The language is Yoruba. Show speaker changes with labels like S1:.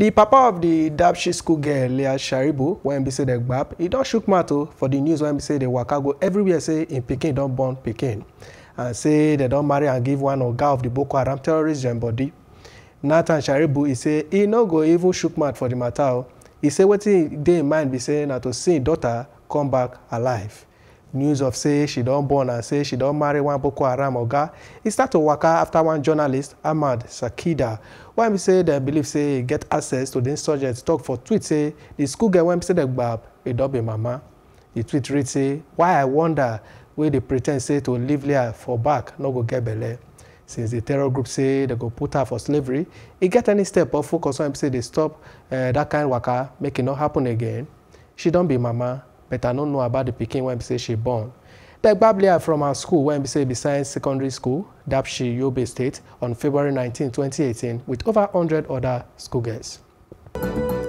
S1: The papa of the Dabshi school girl leah sharibu when be say dem gbab he don't shook mouth oh, for the news when be say dey waka go everywhere say im pikin don't born Peking, and say they don't marry and give one or girl of the boko haram terrorist join body nathan sharibu he say he no go even shook mat for the matter oh. He e say wetin dey im mind be saying na to see daughter come back alive news of say she don born and say she don marry one boko haram oga e start to waka after one journalist ahmad sakida wey be say dem believe say e get access to di insurgent tok for tweet say di school girl wey be say dem gbab e don be mama di tweet read say why i wonder wey dey pre ten d say to leave leah for back no go get belle since di terror group say dem go put her for slavery e get any step or focus on say dey stop uh, dat kind waka make e no happen again she don be mama but I don't know about the Peking when say she born. The Bablia from her school when say besides secondary school, Dapshi, Yobe State, on February 19, 2018, with over 100 other schoolgirls.